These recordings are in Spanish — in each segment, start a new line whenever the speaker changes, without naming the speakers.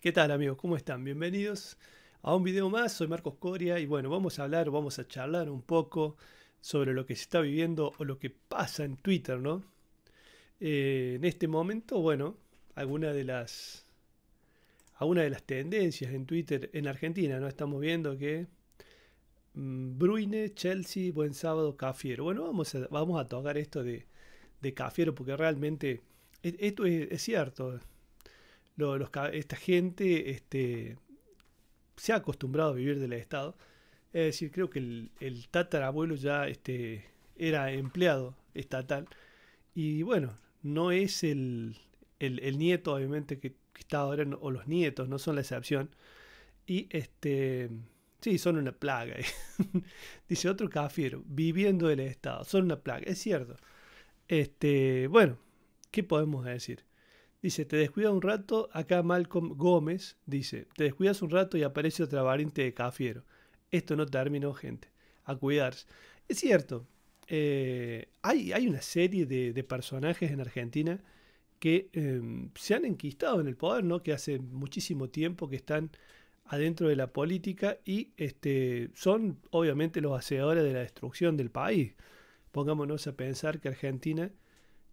¿Qué tal amigos? ¿Cómo están? Bienvenidos a un video más. Soy Marcos Coria y bueno, vamos a hablar, vamos a charlar un poco sobre lo que se está viviendo o lo que pasa en Twitter, ¿no? Eh, en este momento, bueno, alguna de las de las tendencias en Twitter en Argentina, ¿no? Estamos viendo que mm, Bruyne, Bruine, Chelsea, Buen Sábado, Cafiero. Bueno, vamos a, vamos a tocar esto de, Cafiero porque realmente e, esto es cierto esta gente este, se ha acostumbrado a vivir del Estado. Es decir, creo que el, tatarabuelo ya este, era empleado estatal. Y bueno, no es el, nieto, obviamente, que, está ahora, o los nietos, no son la excepción. Y este. Sí, son una plaga. Dice otro cafiero, viviendo del Estado, son una plaga. Es cierto. Este, bueno, ¿qué podemos decir? Dice, te descuida un rato, acá Malcolm Gómez dice, te descuidas un rato y aparece otra variante de cafiero. Esto no terminó, gente. A cuidarse. Es cierto, eh, hay, hay, una serie de, personajes en Argentina que em, se han enquistado en el poder, ¿no? Que hace muchísimo tiempo que están adentro de la política y este, son obviamente los hacedores de la destrucción del país. Pongámonos a pensar que Argentina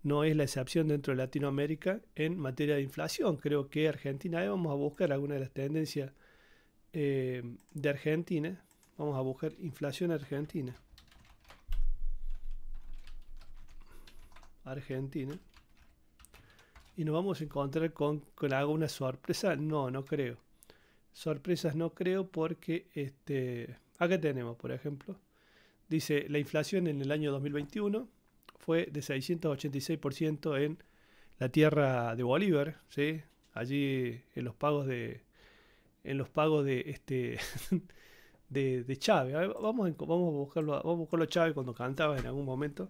no es la excepción dentro de Latinoamérica en materia de inflación. Creo que Argentina, vamos a buscar alguna de las tendencias eh, de Argentina. Vamos a buscar inflación argentina. Argentina. Y nos vamos a encontrar con, con alguna sorpresa. No, no creo. Sorpresas no creo porque este, acá tenemos, por ejemplo. Dice la inflación en el año 2021 fue de 686% en la tierra de Bolívar, ¿sí? allí en los pagos de en los pagos de este de, Chávez. vamos, a, vamos a buscarlo, a buscarlo Chávez cuando cantaba en algún momento.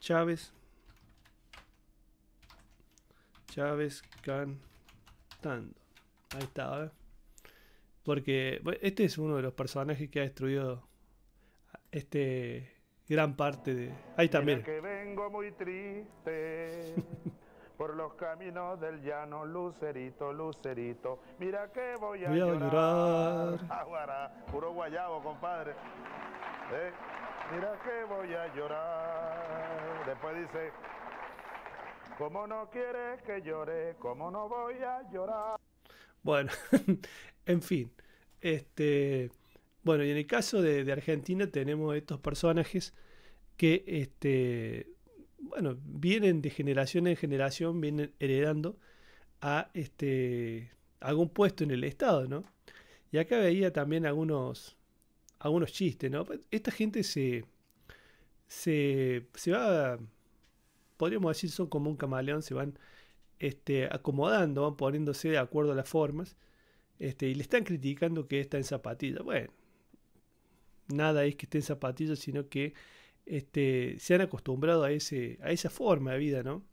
Chávez Chávez cantando. Ahí está, Porque este es uno de los personajes que ha destruido este gran parte de. Ahí también. que vengo muy triste. Por los caminos del llano, lucerito, lucerito, mira que voy a, voy a llorar. puro guayabo, compadre. Eh, mira que voy a llorar. Después dice, Cómo no quieres que llore, como no voy a llorar. Bueno, en fin, este bueno, y en el caso de, Argentina tenemos estos personajes que, este, bueno, vienen de generación en generación, vienen heredando a este, algún puesto en el Estado, ¿no? Y acá veía también algunos, algunos chistes, ¿no? Pues, esta gente se, se, va, podríamos decir, son como un camaleón, se van este, acomodando, van poniéndose de acuerdo a las formas, este, y le están criticando que está en zapatilla. Bueno, nada es que estén zapatillos, sino que este, se han acostumbrado a, esa forma de vida, ¿no?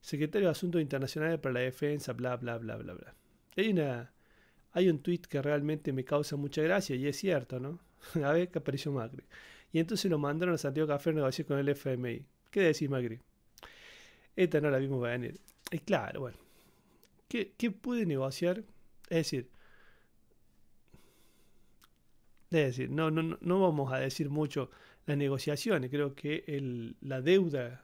Secretario de Asuntos Internacionales para la Defensa, bla, bla, bla, bla, bla. Hay, una, hay un tweet que realmente me causa mucha gracia y es cierto, ¿no? a ver qué apareció Macri. Y entonces lo mandaron a Santiago Café a negociar con el FMI. ¿Qué decís, Macri? Esta no la vimos venir. Es claro, bueno. ¿Qué, ¿Qué puede negociar? Es decir, es decir, no, no, no vamos a decir mucho las negociaciones. Creo que la deuda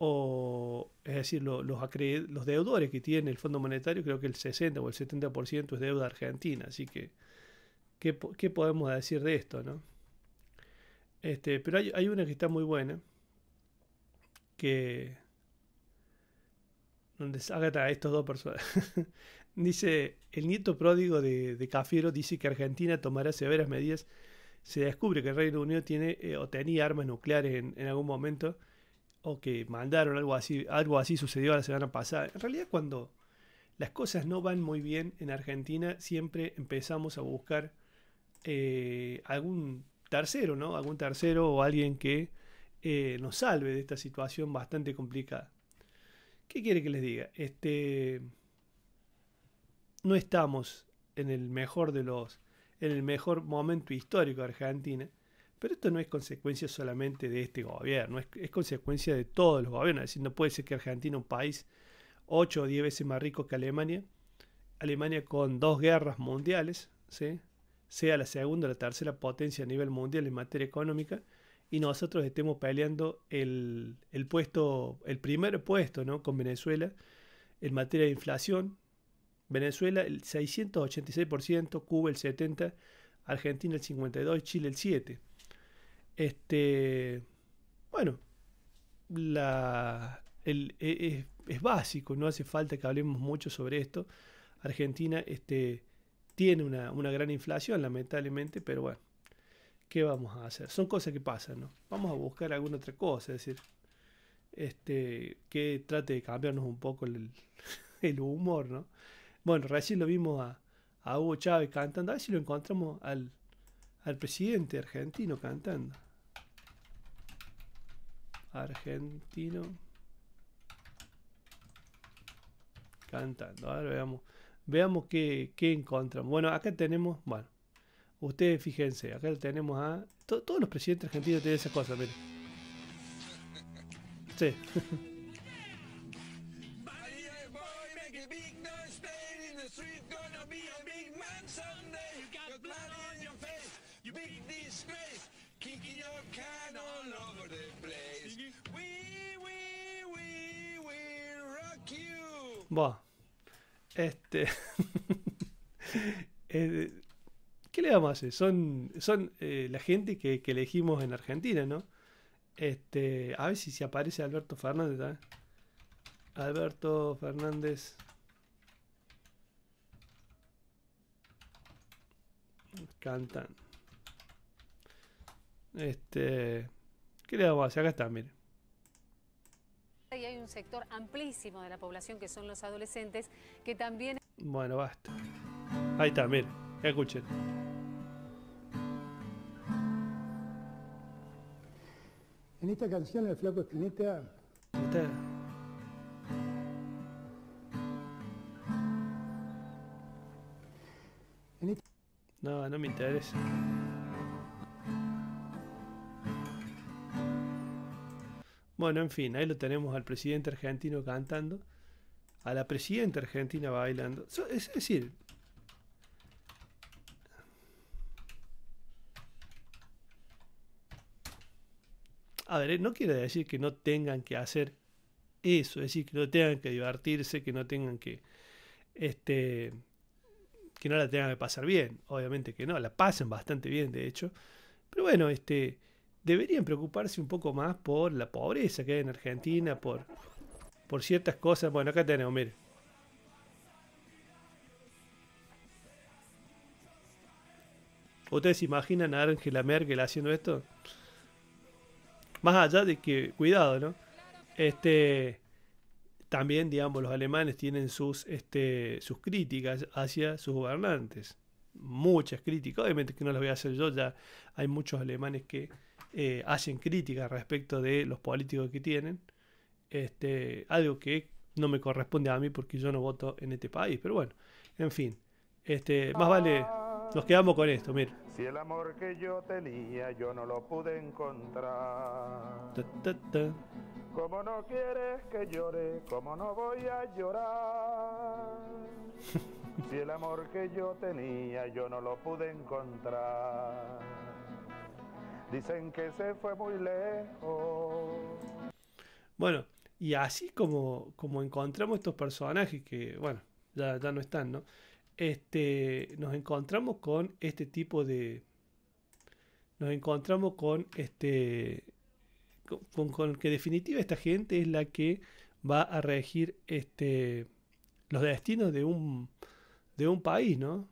o, es decir, los, los deudores que tiene el Fondo Monetario, creo que el 60 o el 70% es deuda argentina. Así que, ¿qué, podemos decir de esto? ¿no? Este, pero hay, una que está muy buena, que donde acá a estos dos personas. Dice, el nieto pródigo de, Cafiero dice que Argentina tomará severas medidas. Se descubre que el Reino Unido tiene eh, o tenía armas nucleares en, algún momento, o que mandaron algo así, algo así sucedió la semana pasada. En realidad, cuando las cosas no van muy bien en Argentina, siempre empezamos a buscar eh, algún tercero, ¿no? Algún tercero o alguien que eh, nos salve de esta situación bastante complicada. ¿Qué quiere que les diga? Este no estamos en el mejor de los en el mejor momento histórico de Argentina, pero esto no es consecuencia solamente de este gobierno, es, consecuencia de todos los gobiernos, es no puede ser que Argentina, un país 8 o 10 veces más rico que Alemania, Alemania con dos guerras mundiales, sea la segunda o la tercera potencia a nivel mundial en materia económica, y nosotros estemos peleando el, puesto, el primer puesto ¿no? con Venezuela en materia de inflación, Venezuela el 686%, Cuba el 70%, Argentina el 52%, Chile el 7%. Este, bueno, la, e, e, es, básico, no hace falta que hablemos mucho sobre esto. Argentina este, tiene una, gran inflación, lamentablemente, pero bueno, ¿qué vamos a hacer? Son cosas que pasan, ¿no? Vamos a buscar alguna otra cosa, es decir, este, que trate de cambiarnos un poco el, el humor, ¿no? Bueno, recién lo vimos a, Hugo Chávez cantando. A ver si lo encontramos al, presidente argentino cantando. Argentino cantando. ver, veamos, veamos qué, encontramos. Bueno, acá tenemos, bueno, ustedes fíjense, acá tenemos a. todos los presidentes argentinos tienen esas cosas, miren. Sí. make a big noise playing in the street. Gonna be a big man someday. You got, got blood on your face, you big disgrace. Kicking your can all over the place. We, we, we, we rock you. Buah. Este. eh, ¿Qué le vamos a hacer? Son, son eh, la gente que, que, elegimos en Argentina, ¿no? Este, a ver si se aparece Alberto Fernández. ¿eh? Alberto Fernández. Cantan. Este. ¿Qué le vamos a hacer? Acá está, miren. Ahí hay un sector amplísimo de la población que son los adolescentes que también. Bueno, basta. Ahí está, miren. Escuchen. En esta canción, el Flaco Espineta. usted No, no me interesa. Bueno, en fin, ahí lo tenemos al presidente argentino cantando, a la presidenta argentina bailando. Es decir, a ver, eh, no quiere decir que no tengan que hacer eso, es decir, que no tengan que divertirse, que no tengan que este, que no la tengan que pasar bien, obviamente que no, la pasan bastante bien de hecho, pero bueno, este, deberían preocuparse un poco más por la pobreza que hay en Argentina, por, por ciertas cosas, bueno, acá tenemos, miren. ¿Ustedes imaginan a Angela Merkel haciendo esto? Más allá de que, cuidado, ¿no? Este, también, digamos, los alemanes tienen sus, este, sus críticas hacia sus gobernantes. Muchas críticas. Obviamente que no las voy a hacer yo, ya hay muchos alemanes que eh, hacen críticas respecto de los políticos que tienen. Este, algo que no me corresponde a mí porque yo no voto en este país. Pero bueno, en fin. Este, más vale, nos quedamos con esto, mira. Si el amor que yo tenía yo no lo pude encontrar. Como no quieres que llore, como no voy a llorar. Si el amor que yo tenía yo no lo pude encontrar. Dicen que se fue muy lejos. Bueno, y así como, como encontramos estos personajes que, bueno, ya, ya no están, ¿no? Este, nos encontramos con este tipo de... Nos encontramos con este con, que definitiva esta gente es la que va a regir este, los destinos de un, país, ¿no?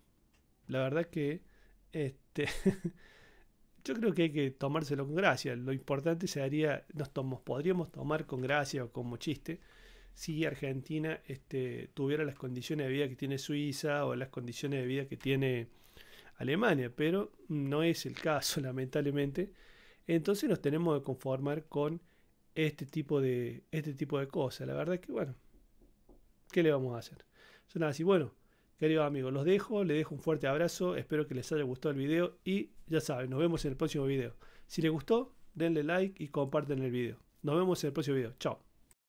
La verdad que este, yo creo que hay que tomárselo con gracia. Lo importante sería, nos podríamos tomar con gracia o como chiste si Argentina este, tuviera las condiciones de vida que tiene Suiza o las condiciones de vida que tiene Alemania, pero no es el caso, lamentablemente. Entonces nos tenemos que conformar con este tipo de, este tipo de cosas. La verdad es que, bueno, ¿qué le vamos a hacer? Son así, bueno, queridos amigos, los dejo, les dejo un fuerte abrazo, espero que les haya gustado el video y ya saben, nos vemos en el próximo video. Si les gustó, denle like y comparten el video. Nos vemos en el próximo video. Chao.